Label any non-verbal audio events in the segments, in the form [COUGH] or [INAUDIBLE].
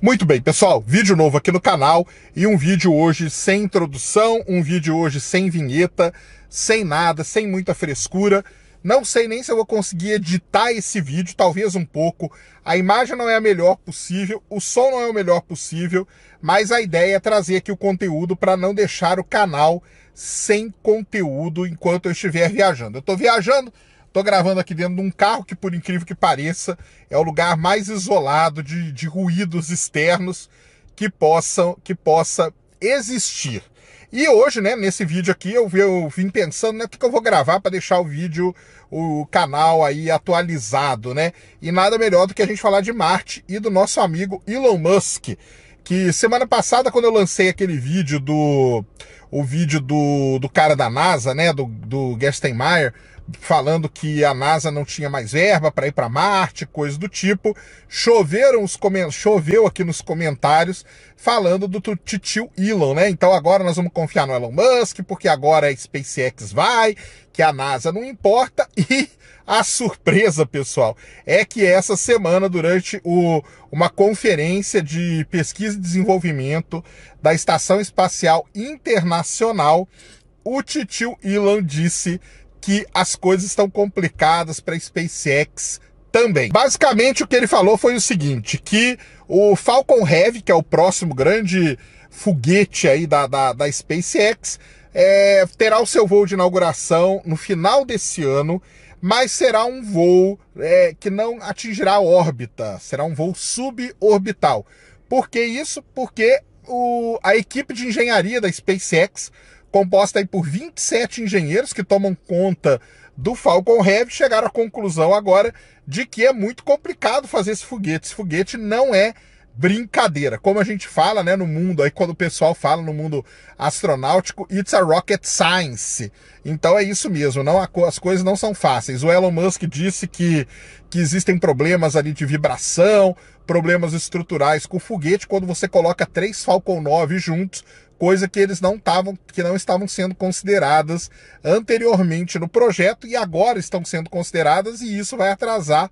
Muito bem, pessoal, vídeo novo aqui no canal e um vídeo hoje sem introdução, um vídeo hoje sem vinheta, sem nada, sem muita frescura. Não sei nem se eu vou conseguir editar esse vídeo, talvez um pouco. A imagem não é a melhor possível, o som não é o melhor possível, mas a ideia é trazer aqui o conteúdo para não deixar o canal sem conteúdo enquanto eu estiver viajando. Eu estou viajando, Tô gravando aqui dentro de um carro que, por incrível que pareça, é o lugar mais isolado de, de ruídos externos que possam que possa existir. E hoje, né, nesse vídeo aqui, eu, eu vim pensando, né, o que, que eu vou gravar para deixar o vídeo, o canal aí atualizado, né? E nada melhor do que a gente falar de Marte e do nosso amigo Elon Musk, que semana passada, quando eu lancei aquele vídeo do o vídeo do, do cara da NASA, né, do, do Gerstenmaier, falando que a NASA não tinha mais verba para ir para Marte, coisas do tipo. Choveram os choveu aqui nos comentários falando do titio Elon, né? Então agora nós vamos confiar no Elon Musk, porque agora a SpaceX vai, que a NASA não importa [LAUGHS] e a surpresa, pessoal, é que essa semana, durante o, uma conferência de pesquisa e desenvolvimento da Estação Espacial Internacional, nacional, o titio Elon disse que as coisas estão complicadas para a SpaceX também. Basicamente, o que ele falou foi o seguinte, que o Falcon Heavy, que é o próximo grande foguete aí da, da, da SpaceX, é, terá o seu voo de inauguração no final desse ano, mas será um voo é, que não atingirá a órbita, será um voo suborbital. Por que isso? Porque o, a equipe de engenharia da SpaceX, composta aí por 27 engenheiros que tomam conta do Falcon Heavy, chegaram à conclusão agora de que é muito complicado fazer esse foguete. Esse foguete não é brincadeira. Como a gente fala, né, no mundo, aí quando o pessoal fala no mundo astronáutico, it's a rocket science. Então é isso mesmo, não as coisas não são fáceis. O Elon Musk disse que, que existem problemas ali de vibração, problemas estruturais com o foguete. Quando você coloca três Falcon 9 juntos, coisa que eles não estavam, que não estavam sendo consideradas anteriormente no projeto e agora estão sendo consideradas e isso vai atrasar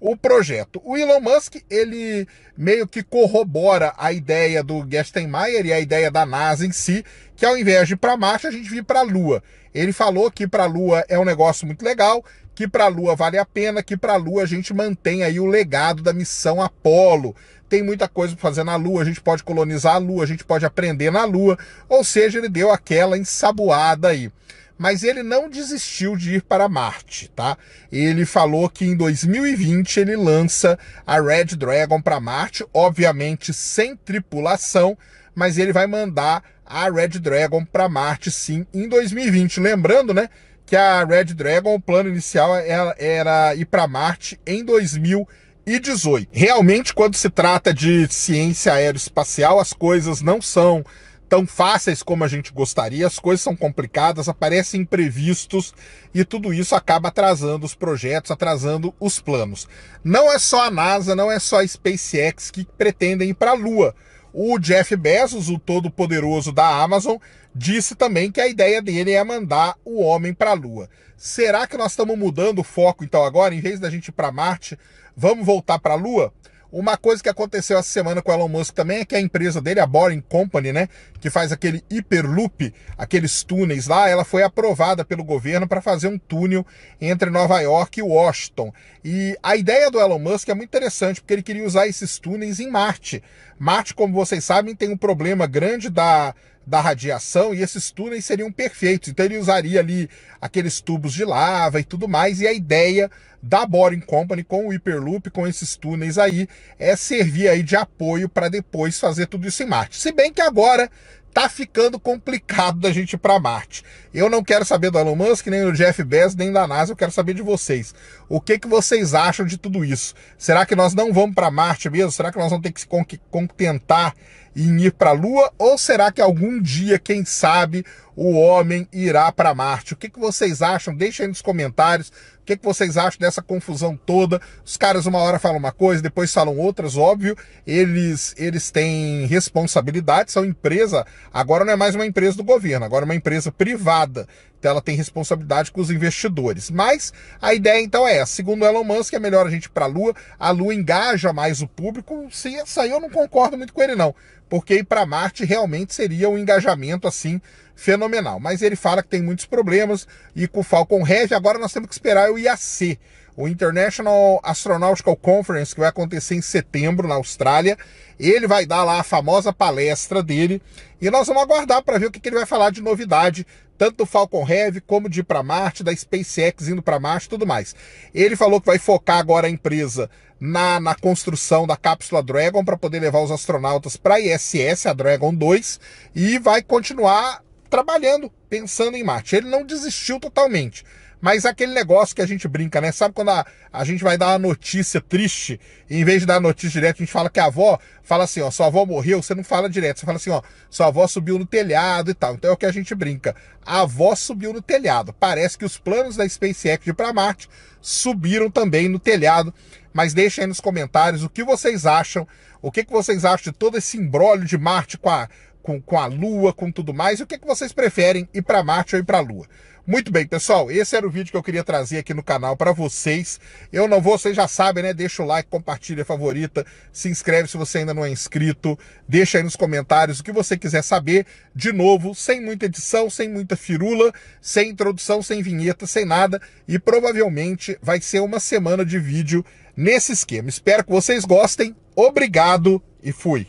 o projeto. O Elon Musk, ele meio que corrobora a ideia do Gerstenmaier e a ideia da NASA em si, que ao invés de ir para Marte, a gente vir para a Lua. Ele falou que para a Lua é um negócio muito legal, que para a Lua vale a pena, que para a Lua a gente mantém aí o legado da missão Apolo. Tem muita coisa para fazer na Lua, a gente pode colonizar a Lua, a gente pode aprender na Lua, ou seja, ele deu aquela ensaboada aí. Mas ele não desistiu de ir para Marte, tá? Ele falou que em 2020 ele lança a Red Dragon para Marte, obviamente sem tripulação, mas ele vai mandar a Red Dragon para Marte, sim, em 2020. Lembrando, né, que a Red Dragon, o plano inicial era, é, era ir para Marte em 2018. Realmente, quando se trata de ciência aeroespacial, as coisas não são tão fáceis como a gente gostaria, as coisas são complicadas, aparecem imprevistos e tudo isso acaba atrasando os projetos, atrasando os planos. Não é só a NASA, não é só a SpaceX que pretendem ir para a Lua. O Jeff Bezos, o todo-poderoso da Amazon, disse também que a ideia dele é mandar o homem para a Lua. Será que nós estamos mudando o foco então agora? Em vez da gente ir para Marte, vamos voltar para a Lua? Uma coisa que aconteceu essa semana com o Elon Musk também é que a empresa dele, a Boring Company, né, que faz aquele hiperloop, aqueles túneis lá, ela foi aprovada pelo governo para fazer um túnel entre Nova York e Washington. E a ideia do Elon Musk é muito interessante, porque ele queria usar esses túneis em Marte. Marte, como vocês sabem, tem um problema grande da da radiação e esses túneis seriam perfeitos. Então ele usaria ali aqueles tubos de lava e tudo mais. E a ideia da Boring Company com o Hyperloop, com esses túneis aí, é servir aí de apoio para depois fazer tudo isso em Marte. Se bem que agora tá ficando complicado da gente ir para Marte. Eu não quero saber do Elon Musk, nem do Jeff Bezos, nem da NASA, eu quero saber de vocês. O que que vocês acham de tudo isso? Será que nós não vamos para Marte mesmo? Será que nós vamos ter que se contentar em ir para a Lua? Ou será que algum dia, quem sabe, o homem irá para Marte? O que, que vocês acham? Deixem aí nos comentários. O que, que vocês acham dessa confusão toda? Os caras uma hora falam uma coisa, depois falam outras, óbvio. Eles, eles têm responsabilidade, são empresa. Agora não é mais uma empresa do governo, agora é uma empresa privada. Então ela tem responsabilidade com os investidores. Mas a ideia então é essa. Segundo Elon Musk, é melhor a gente ir para a Lua. A Lua engaja mais o público. Se isso aí eu não concordo muito com ele não, porque ir para Marte realmente seria um engajamento assim fenomenal. Mas ele fala que tem muitos problemas e com o Falcon Heavy agora nós temos que esperar o IAC o International Astronautical Conference, que vai acontecer em setembro na Austrália. Ele vai dar lá a famosa palestra dele e nós vamos aguardar para ver o que, que, ele vai falar de novidade, tanto do Falcon Heavy como de ir para Marte, da SpaceX indo para Marte e tudo mais. Ele falou que vai focar agora a empresa na, na construção da cápsula Dragon para poder levar os astronautas para a ISS, a Dragon 2, e vai continuar trabalhando, pensando em Marte. Ele não desistiu totalmente mas aquele negócio que a gente brinca, né? Sabe quando a, a gente vai dar uma notícia triste, e em vez de dar a notícia direto, a gente fala que a avó fala assim, ó, sua avó morreu, você não fala direto, você fala assim, ó, sua avó subiu no telhado e tal. Então é o que a gente brinca. A avó subiu no telhado. Parece que os planos da SpaceX de ir para Marte subiram também no telhado. Mas deixem aí nos comentários o que vocês acham, o que, que vocês acham de todo esse embrólio de Marte com a com, com a Lua, com tudo mais. O que, que vocês preferem, ir para Marte ou ir para a Lua? Muito bem, pessoal, esse era o vídeo que eu queria trazer aqui no canal para vocês. Eu não vou, vocês já sabem, né? Deixa o like, compartilha, favorita, se inscreve se você ainda não é inscrito, deixa aí nos comentários o que você quiser saber. De novo, sem muita edição, sem muita firula, sem introdução, sem vinheta, sem nada. E provavelmente vai ser uma semana de vídeo nesse esquema. Espero que vocês gostem. Obrigado e fui!